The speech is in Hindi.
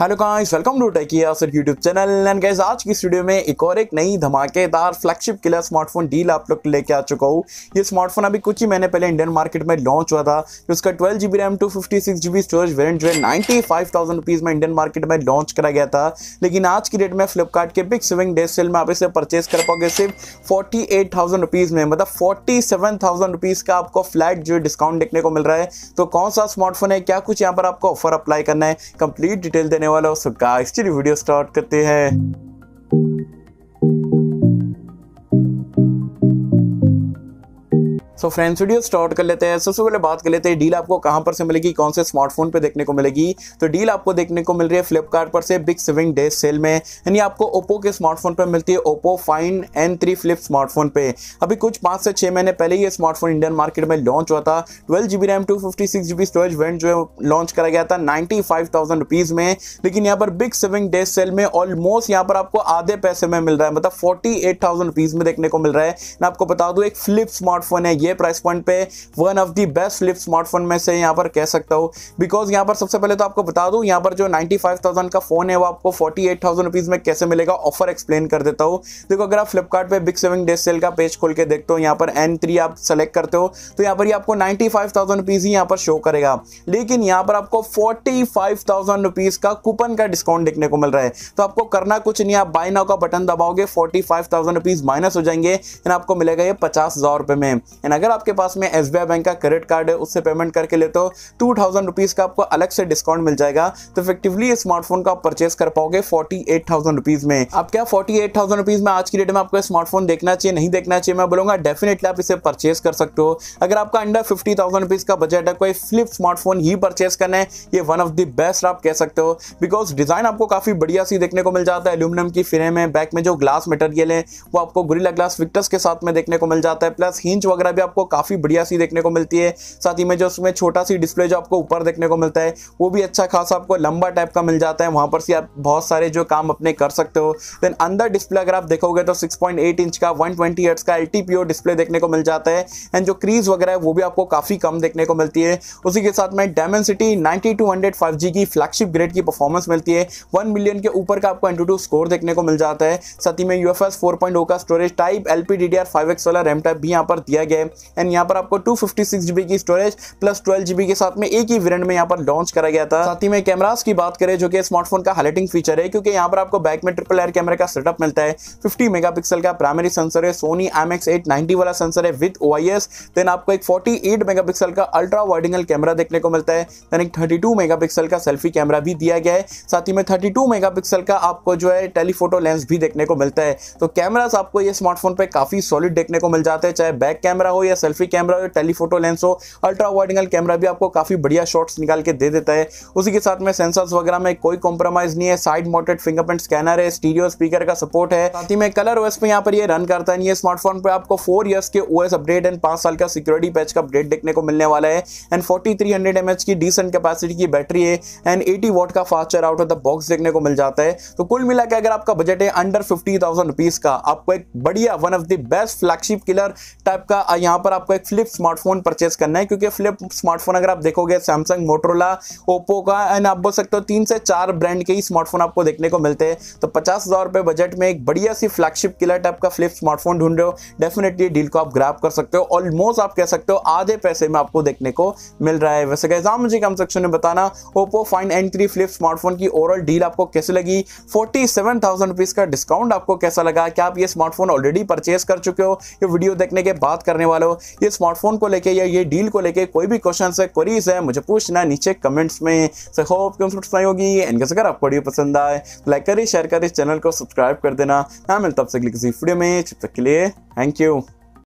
हेलो गाइस वेलकम टू टेकिया sir YouTube channel and guys आज की स्टूडियो में एक और एक नई धमाकेदार फ्लैगशिप किलर स्मार्टफोन डील आप लोग लेके आ चुका हूँ ये स्मार्टफोन अभी कुछ ही महीने पहले इंडियन मार्केट में लॉन्च हुआ था जिसका twelve G B RAM two fifty six G B storage variant जो है नाइन्टी फाइव थाउजेंड रुपीज़ में इंडियन मार्केट में लॉन्च करा गया था लेकिन आज की डेट में फ्लिपकार्ट के बिग सेविंग डे सेल में आप इसे परचेज कर पाओगे सिर्फ फोर्टी एट थाउजेंड रुपीज़ में मतलब फोर्टी सेवन थाउजेंड रुपीज़ का आपको फ्लैट जो डिस्काउंट देखने को मिल रहा है तो कौन सा स्मार्टफोन है क्या कुछ यहाँ पर आपको ऑफर अप्लाई करना है कंप्लीट डिटेल देने रहने वाला हूँ सो गाइस चलिए वीडियो स्टार्ट करते हैं सो फ्रेंड्स वीडियो स्टार्ट कर लेते हैं सबसे पहले बात कर लेते हैं डील आपको कहां पर से मिलेगी कौन से स्मार्टफोन पे देखने को मिलेगी तो डील आपको देखने को मिल रही है फ्लिपकार्ट पर से बिग सेविंग डे सेल में यानी आपको ओप्पो के स्मार्टफोन पर मिलती है Oppo Find N three Flip smartphone पे अभी कुछ पाँच से छः महीने पहले ये स्मार्टफोन इंडियन मार्केट में लॉन्च हुआ था twelve GB RAM two fifty six GB storage went जो है लॉन्च करा गया था नाइन्टी फाइव थाउजेंड रुपीज़ में लेकिन यहाँ पर बिग सेविंग डे सेल में ऑलमोस्ट यहाँ पर आपको आधे पैसे में मिल रहा है मतलब फोर्टी एट थाउजेंड रुपीज़ में देखने को मिल रहा है आपको बता दूँ एक फ्लिप स्मार्टफोन है ये प्राइस पॉइंट पे one of the best flip smartphone में से यहाँ पर कह सकता हूँ बिकॉज यहाँ पर सबसे पहले तो आपको बता दूँ यहाँ पर जो नाइन्टी का फोन है वो आपको फोर्टी एट में कैसे मिलेगा ऑफर एक्सप्लेन कर देता हूँ देखो अगर आप Flipkart big saving day sale का पेज खोल के देखते हो यहाँ पर एन आप सेलेक्ट करते हो तो यहाँ पर ये आपको नाइन्टी ही यहाँ पर शो करेगा लेकिन यहाँ पर आपको फोर्टी का कूपन का डिस्काउंट देखने को मिल रहा है तो आपको करना कुछ नहीं आप बाई नाउ का बटन दबाओगे forty five thousand rupees minus हो जाएंगे आपको मिलेगा ये पचास हजार रुपए में अगर आपके पास में एस बैंक का क्रेडिट कार्ड है उससे पेमेंट करके लेते हो टू थाउजेंड रुपीज़ का आपको अलग से डिस्काउंट मिल जाएगा तो इफेक्टिवली स्मार्टफोन का परचेस कर पाओगे फोर्टी एट थाउजेंड रुपीज़ में आप क्या फोर्टी एट थाउजेंड रुपीज़ में आज की डेट में आपको स्मार्टफोन देखना चाहिए नहीं देखना चाहिए मैं बोलूँगा डेफिनेटली आप इसे परचेस कर सकते हो अगर आपका अंडर फिफ्टी थाउजेंड रुपीज़ का बजट है कोई फ्लिप स्मार्टफोन ही परचेस करना है ये वन ऑफ द बेस्ट आप कह सकते हो बिकॉज डिज़ाइन आपको काफ़ी बढ़िया सी देखने को मिल जाता है एल्यूमिनियम की फ्रेम है बैक में जो ग्लास मटेरियल है वो आपको गुरिला ग्लास विक्टर्स के साथ में देखने को मिल जाता है प्लस हिंच वगैरह भी आप आपको काफ़ी बढ़िया सी देखने को मिलती है साथ ही में जो उसमें छोटा सी डिस्प्ले जो आपको ऊपर देखने को मिलता है वो भी अच्छा खासा आपको लंबा टाइप का मिल जाता है वहां पर से आप बहुत सारे जो काम अपने कर सकते हो देन अंदर डिस्प्ले अगर आप देखोगे तो 6.8 इंच का 120 ट्वेंटी का एल डिस्प्ले देखने को मिल जाता है एंड जो क्रीज वगैरह है वो भी आपको काफ़ी कम देखने को मिलती है उसी के साथ में डायमेंसिटी नाइनटी टू की फ्लैगशिप ग्रेड की परफॉर्मेंस मिलती है वन मिलियन के ऊपर का आपको एंटू स्कोर देखने को मिल जाता है साथ ही में यू एफ oh का स्टोरेज टाइप एल पी वाला रैम टाइप भी यहाँ पर दिया गया है एंड यहाँ पर आपको टू फिफ्टी की स्टोरेज प्लस ट्वेल्व के साथ में एक ही वेरियंट में यहाँ पर लॉन्च करा गया था साथ ही में कैमराज की बात करें जो कि स्मार्टफोन का हाइलाइटिंग फीचर है क्योंकि यहाँ पर आपको बैक में ट्रिपल एयर कैमरे का सेटअप मिलता है फिफ्टी मेगा का प्राइमरी सेंसर है सोनी एम एक्स वाला सेंसर है विद ओ देन आपको एक 48 मेगापिक्सल का अल्ट्रा वाइडिंगल कैमरा देखने को मिलता है देन एक 32 मेगापिक्सल का सेल्फी कैमरा भी दिया गया है साथ ही में थर्टी 32 मेगापिक्सल का आपको जो है टेलीफोटो लेंस भी देखने को मिलता है तो कैमरास आपको ये स्मार्टफोन पे काफ़ी सॉलिड देखने को मिल जाते हैं चाहे बैक कैमरा हो हो या सेल्फी कैमरा हो या टेलीफोटो लेंस हो अल्ट्रा वाइड एंगल कैमरा भी आपको काफ़ी बढ़िया शॉट्स निकाल के दे देता है उसी के साथ में सेंसर्स वगैरह में कोई कॉम्प्रोमाइज़ नहीं है साइड मोटेड फिंगरप्रिंट स्कैनर है स्टीरियो स्पीकर का सपोर्ट है साथ ही में कलर ओएस पे यहाँ पर ये रन करता नहीं है स्मार्टफोन पे आपको फोर ईयर्स के ओएस अपडेट एंड पांच साल का सिक्योरिटी पैच का अपडेट देखने को मिलने वाला है and forty three hundred M H की डिसेंट कैपेसिटी की बैटरी है एंड एटी वॉट का fast charge out of the box देखने को मिल जाता है तो कुल मिला के अगर आपका बजट है अंडर फिफ्टी थाउजेंड रुपीज का आपको एक बढ़िया one of the best flagship killer type का यहाँ पर आपको एक फ्लिप स्मार्टफोन परचेज करना है क्योंकि फ्लिप स्मार्टफोन अगर आप देखोगे सैमसंग मोटरोला ओप्पो का एंड आप बोल सकते हो तीन से चार ब्रांड के ही स्मार्टफोन आपको देखने को मिलते हैं तो पचास हज़ार रुपये बजट में एक बढ़िया सी फ्लैगशिप किलर टाइप का फ्लिप स्मार्टफोन ढूंढ रहे हो डेफिनेटली डील को आप ग्रैप कर सकते हो ऑलमोस्ट आप कह सकते हो आधे पैसे में आपको देखने को मिल रहा है वैसे कैसा मुझे कम सेक्शन में बताना Oppo Find N three Flip smartphone की ओवरऑल डील आपको कैसे लगी फोर्टी सेवन थाउजेंड रुपीज़ का डिस्काउंट आपको कैसा लगा क्या आप ये स्मार्टफोन ऑलरेडी परचेज कर चुके हो ये वीडियो देखने के बाद करने वाले वाले हो ये स्मार्टफोन को लेके या ये डील को लेके कोई भी क्वेश्चन है क्वेरीज है मुझे पूछना नीचे कमेंट्स में सो होप क्यों सुनाई होगी एंड अगर आपको वीडियो पसंद आए तो लाइक करिए शेयर करिए चैनल को सब्सक्राइब कर देना हाँ मिलता आपसे किसी वीडियो में तब तक के लिए थैंक यू